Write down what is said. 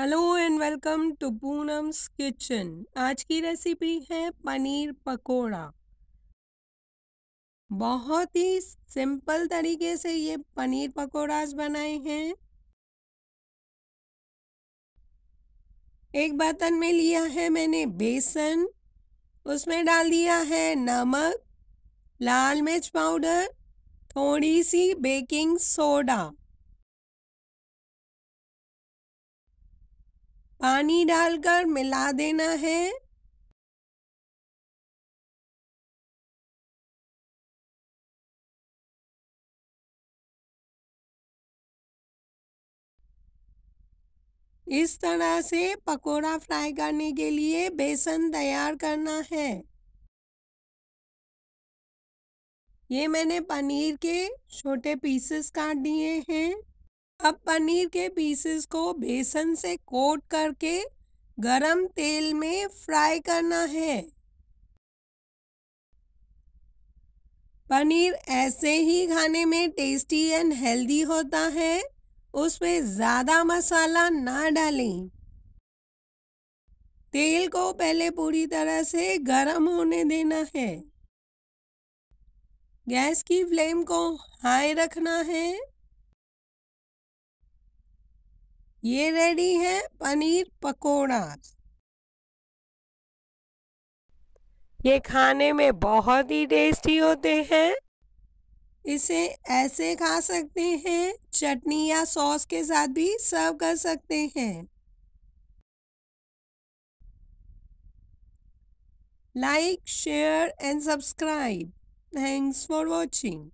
hello and welcome to Poonam's kitchen आज की recipe है पनीर पकोड़ा बहुत ही सिंपल तरीके से ये पनीर पकोड़ाज बनाए हैं एक बर्तन में लिया है मैंने बेसन उसमें डाल दिया है नमक लाल मिर्च पाउडर थोड़ी सी बेकिंग सोडा पानी डालकर मिला देना है इस तरह से पकोड़ा फ्राई करने के लिए बेसन तैयार करना है ये मैंने पनीर के छोटे पीसेस काट दिए हैं अब पनीर के पीसेस को बेसन से कोट करके गरम तेल में फ्राई करना है पनीर ऐसे ही खाने में टेस्टी एंड हेल्दी होता है उसमें ज़्यादा मसाला ना डालें तेल को पहले पूरी तरह से गरम होने देना है गैस की फ्लेम को हाई रखना है ये रेडी है पनीर पकोड़ा ये खाने में बहुत ही टेस्टी होते हैं इसे ऐसे खा सकते हैं चटनी या सॉस के साथ भी सर्व कर सकते हैं like share and subscribe thanks for watching